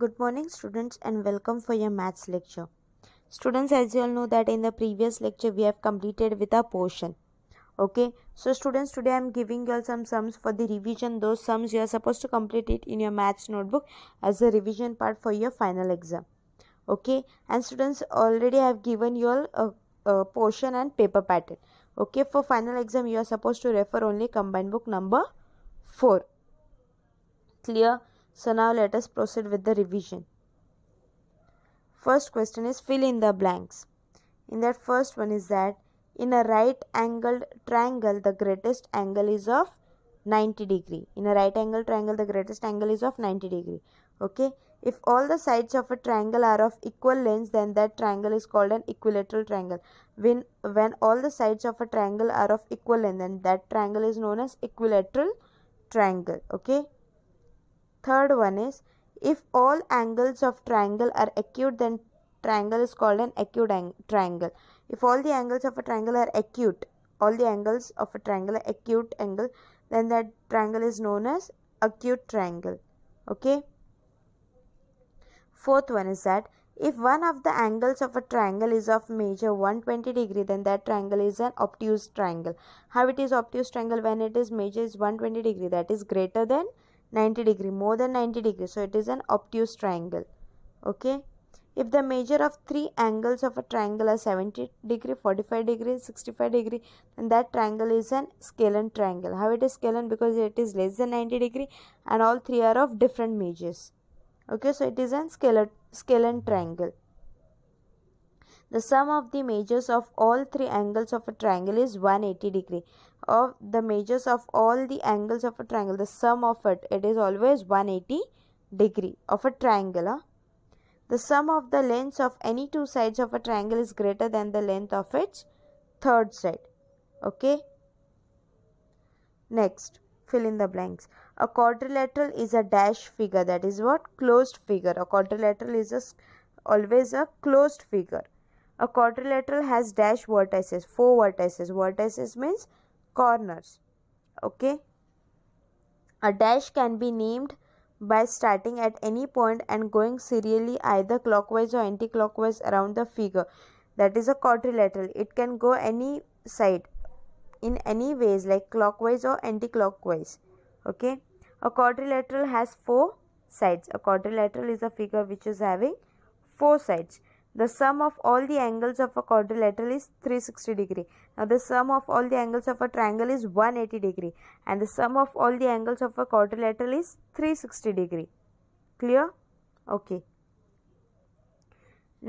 Good morning students and welcome for your maths lecture. Students as you all know that in the previous lecture we have completed with a portion. Okay. So students today I am giving you all some sums for the revision. Those sums you are supposed to complete it in your maths notebook as a revision part for your final exam. Okay. And students already have given you all a, a portion and paper pattern. Okay. For final exam you are supposed to refer only combined book number 4. Clear? So now let us proceed with the revision. First question is fill in the blanks. In that first one is that in a right angled triangle the greatest angle is of 90 degree. In a right angled triangle the greatest angle is of 90 degree. Okay. If all the sides of a triangle are of equal length then that triangle is called an equilateral triangle. When, when all the sides of a triangle are of equal length then that triangle is known as equilateral triangle. Okay third one is if all angles of triangle are acute then triangle is called an acute triangle. If all the angles of a triangle are acute, all the angles of a triangle are acute angle, then that triangle is known as acute triangle. Okay. Fourth one is that if one of the angles of a triangle is of major 120 degree, then that triangle is an obtuse triangle. How it is obtuse triangle when it is major is 120 degree, that is greater than 90 degree more than 90 degree so it is an obtuse triangle okay if the measure of three angles of a triangle are 70 degree 45 degree 65 degree then that triangle is an scalene triangle how it is scalene because it is less than 90 degree and all three are of different measures okay so it is an scalar scalene triangle the sum of the measures of all three angles of a triangle is 180 degree of the measures of all the angles of a triangle the sum of it it is always 180 degree of a triangle huh? the sum of the lengths of any two sides of a triangle is greater than the length of its third side okay next fill in the blanks a quadrilateral is a dash figure that is what closed figure a quadrilateral is a, always a closed figure a quadrilateral has dash vertices four vertices vertices means corners okay a dash can be named by starting at any point and going serially either clockwise or anti-clockwise around the figure that is a quadrilateral it can go any side in any ways like clockwise or anti-clockwise okay a quadrilateral has four sides a quadrilateral is a figure which is having four sides the sum of all the angles of a quadrilateral is 360 degree now the sum of all the angles of a triangle is 180 degree and the sum of all the angles of a quadrilateral is 360 degree clear okay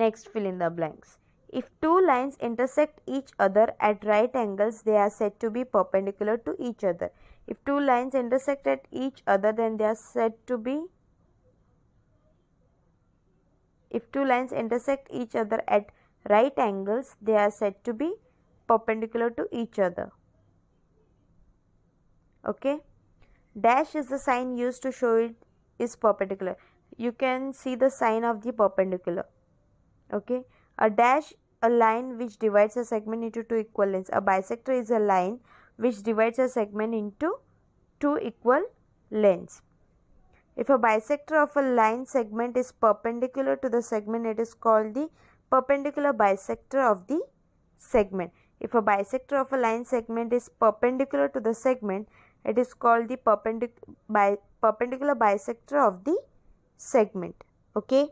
next fill in the blanks if two lines intersect each other at right angles they are said to be perpendicular to each other if two lines intersect at each other then they are said to be if two lines intersect each other at right angles, they are said to be perpendicular to each other. Okay. Dash is the sign used to show it is perpendicular. You can see the sign of the perpendicular. Okay. A dash, a line which divides a segment into two equal lines. A bisector is a line which divides a segment into two equal lengths. If a bisector of a line segment is perpendicular to the segment, it is called the perpendicular bisector of the segment. If a bisector of a line segment is perpendicular to the segment, it is called the perpendic bi perpendicular bisector of the segment. Okay.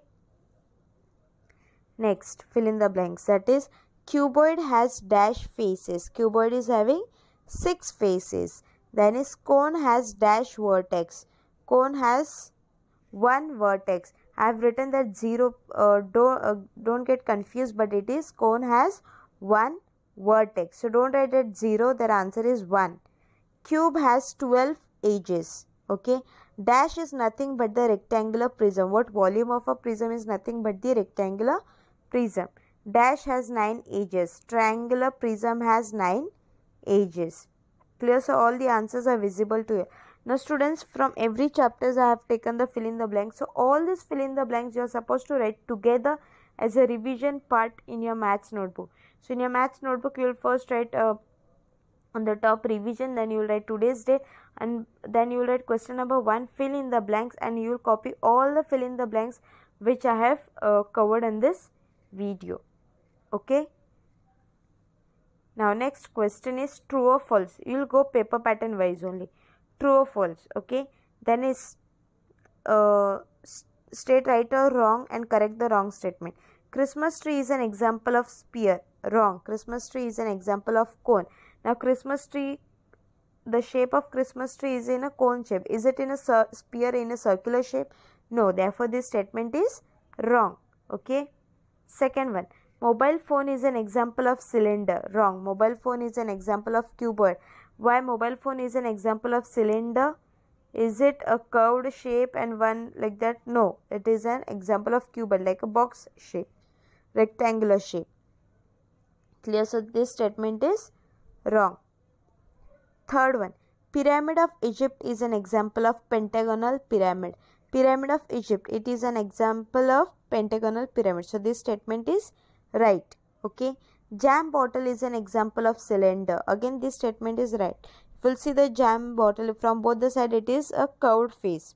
Next, fill in the blanks. That is, cuboid has dash faces. Cuboid is having 6 faces. Then is cone has dash vertex cone has one vertex i have written that zero uh, don't uh, don't get confused but it is cone has one vertex so don't write it zero their answer is one cube has 12 edges okay dash is nothing but the rectangular prism what volume of a prism is nothing but the rectangular prism dash has 9 edges triangular prism has 9 edges clear so all the answers are visible to you now students from every chapters i have taken the fill in the blanks so all these fill in the blanks you are supposed to write together as a revision part in your maths notebook so in your maths notebook you will first write uh, on the top revision then you will write today's day and then you will write question number 1 fill in the blanks and you will copy all the fill in the blanks which I have uh, covered in this video okay now next question is true or false you will go paper pattern wise only true or false okay then is uh, state right or wrong and correct the wrong statement christmas tree is an example of spear wrong christmas tree is an example of cone now christmas tree the shape of christmas tree is in a cone shape is it in a spear in a circular shape no therefore this statement is wrong okay second one mobile phone is an example of cylinder wrong mobile phone is an example of cuboid why mobile phone is an example of cylinder? Is it a curved shape and one like that? No, it is an example of cubed like a box shape, rectangular shape. Clear? So this statement is wrong. Third one, Pyramid of Egypt is an example of pentagonal pyramid. Pyramid of Egypt, it is an example of pentagonal pyramid. So this statement is right. Okay. Jam bottle is an example of cylinder. Again, this statement is right. If you'll see the jam bottle from both the side, it is a curved face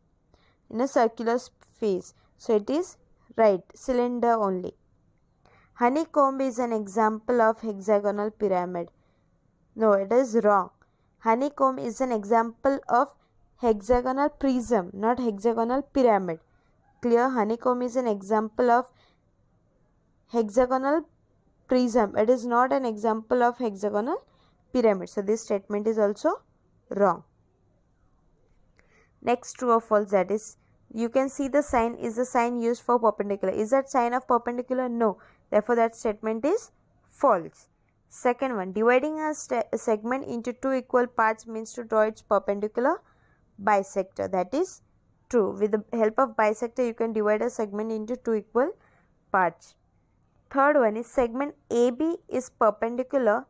in a circular face. So it is right, cylinder only. Honeycomb is an example of hexagonal pyramid. No, it is wrong. Honeycomb is an example of hexagonal prism, not hexagonal pyramid. Clear? Honeycomb is an example of hexagonal prism it is not an example of hexagonal pyramid so this statement is also wrong next true or false that is you can see the sign is the sign used for perpendicular is that sign of perpendicular no therefore that statement is false second one dividing a, a segment into two equal parts means to draw its perpendicular bisector that is true with the help of bisector you can divide a segment into two equal parts Third one is segment AB is perpendicular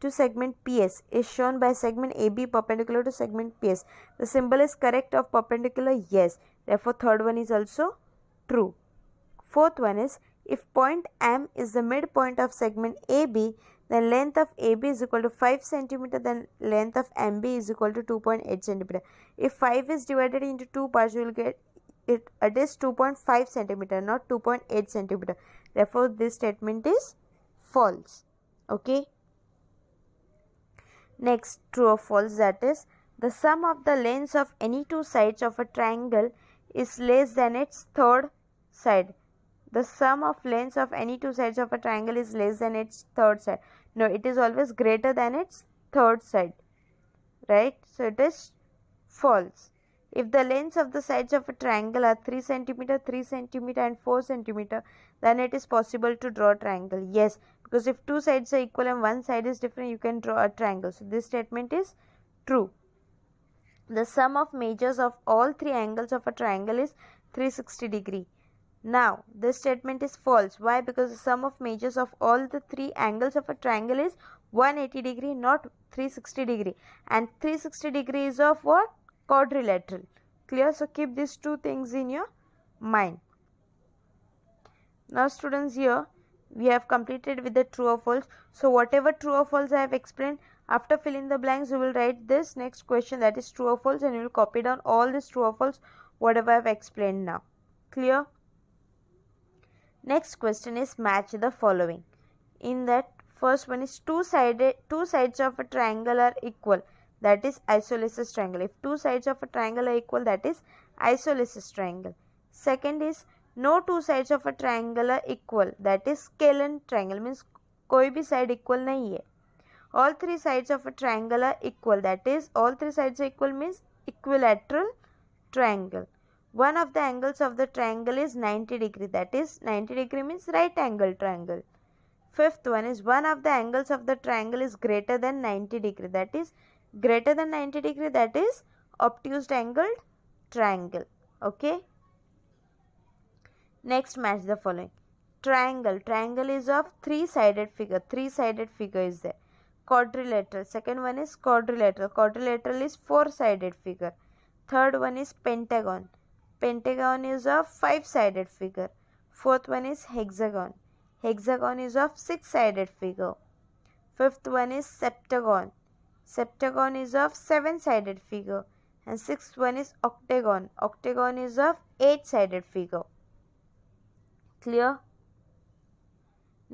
to segment PS is shown by segment AB perpendicular to segment PS. The symbol is correct of perpendicular, yes. Therefore, third one is also true. Fourth one is if point M is the midpoint of segment AB, then length of AB is equal to 5 cm, then length of MB is equal to 2.8 cm. If 5 is divided into two parts, you will get it, it is 2.5 cm, not 2.8 cm therefore this statement is false okay next true or false that is the sum of the lengths of any two sides of a triangle is less than its third side the sum of lengths of any two sides of a triangle is less than its third side no it is always greater than its third side right so it is false if the lengths of the sides of a triangle are 3 centimeter, 3 centimeter, and 4 centimeter, then it is possible to draw a triangle yes because if two sides are equal and one side is different you can draw a triangle so this statement is true the sum of measures of all three angles of a triangle is 360 degree now this statement is false why because the sum of measures of all the three angles of a triangle is 180 degree not 360 degree and 360 degrees of what quadrilateral clear so keep these two things in your mind now students here we have completed with the true or false so whatever true or false i have explained after filling the blanks you will write this next question that is true or false and you will copy down all this true or false whatever i have explained now clear next question is match the following in that first one is two sided two sides of a triangle are equal that is isosceles triangle if two sides of a triangle are equal that is isosceles triangle second is no two sides of a triangle are equal that is scalene triangle means कोई भी side equal नहीं है all three sides of a triangle are equal that is all three sides are equal means equilateral triangle one of the angles of the triangle is 90 degree that is 90 degree means right angle triangle fifth one is one of the angles of the triangle is greater than 90 degree that is greater than 90 degree that is obtuse angled triangle okay Next match the following. Triangle. Triangle is of three-sided figure. Three-sided figure is there. Quadrilateral. Second one is quadrilateral. Quadrilateral is four-sided figure. Third one is pentagon. Pentagon is of five-sided figure. Fourth one is hexagon. Hexagon is of six-sided figure. Fifth one is septagon. Septagon is of seven-sided figure. And sixth one is octagon. Octagon is of eight-sided figure clear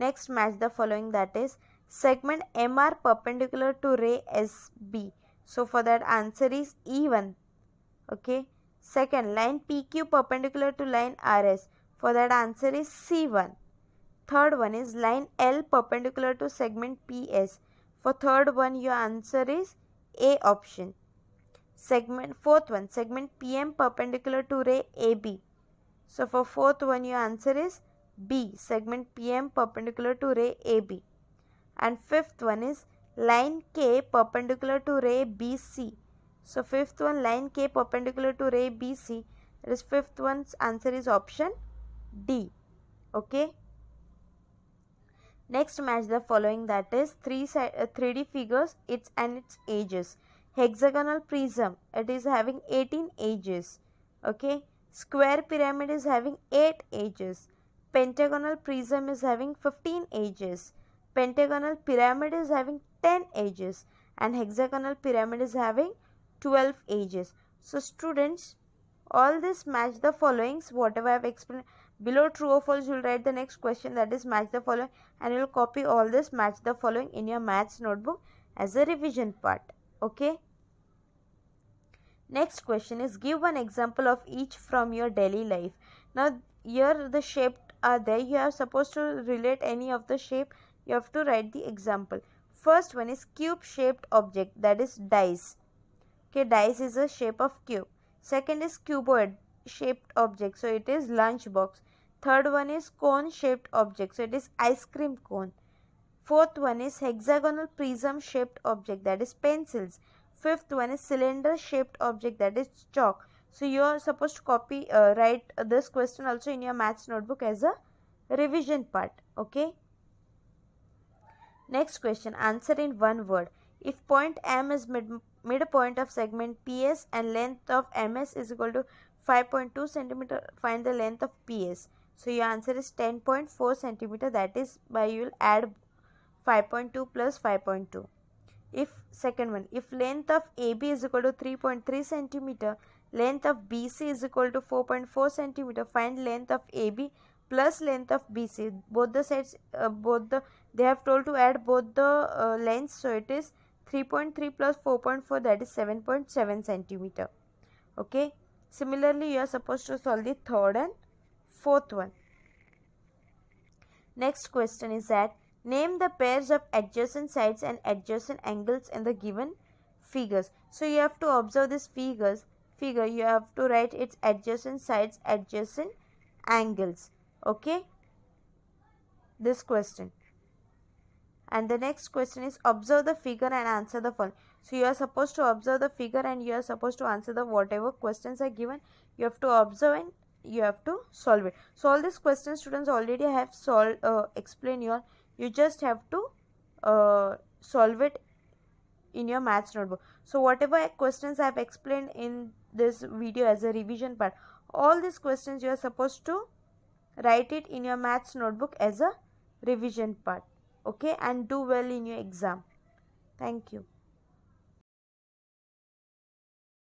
next match the following that is segment mr perpendicular to ray sb so for that answer is e1 okay second line pq perpendicular to line rs for that answer is c1 third one is line l perpendicular to segment ps for third one your answer is a option segment fourth one segment pm perpendicular to ray ab so for fourth one your answer is B segment PM perpendicular to ray AB and fifth one is line K perpendicular to ray BC. So fifth one line K perpendicular to ray BC that is fifth one's answer is option D okay. Next match the following that is three uh, 3D figures its and its ages hexagonal prism it is having 18 ages okay Square pyramid is having 8 edges. Pentagonal prism is having 15 edges. Pentagonal pyramid is having 10 edges. And hexagonal pyramid is having 12 edges. So students, all this match the followings whatever I have explained. Below true or false, you will write the next question that is match the following and you will copy all this match the following in your maths notebook as a revision part. Okay. Next question is give one example of each from your daily life. Now here the shape are there. You are supposed to relate any of the shape. You have to write the example. First one is cube shaped object that is dice. Okay, dice is a shape of cube. Second is cuboid shaped object. So it is lunch box. Third one is cone shaped object. So it is ice cream cone. Fourth one is hexagonal prism shaped object that is pencils fifth one is cylinder shaped object that is chalk so you are supposed to copy uh, write this question also in your maths notebook as a revision part okay next question answer in one word if point m is mid midpoint of segment ps and length of ms is equal to 5.2 centimeter find the length of ps so your answer is 10.4 centimeter that is by you will add 5.2 plus 5.2 if second one if length of AB is equal to 3.3 centimeter length of BC is equal to 4.4 centimeter find length of AB plus length of BC both the sets uh, both the they have told to add both the uh, lengths so it is 3.3 plus 4.4 that is 7.7 centimeter okay similarly you are supposed to solve the third and fourth one next question is that Name the pairs of adjacent sides and adjacent angles in the given figures. So you have to observe this figures figure you have to write its adjacent sides adjacent angles okay this question and the next question is observe the figure and answer the following so you are supposed to observe the figure and you are supposed to answer the whatever questions are given you have to observe and you have to solve it so all these questions students already have solved uh, explain your you just have to uh, solve it in your maths notebook so whatever questions i have explained in this video as a revision part all these questions you are supposed to write it in your maths notebook as a revision part okay and do well in your exam thank you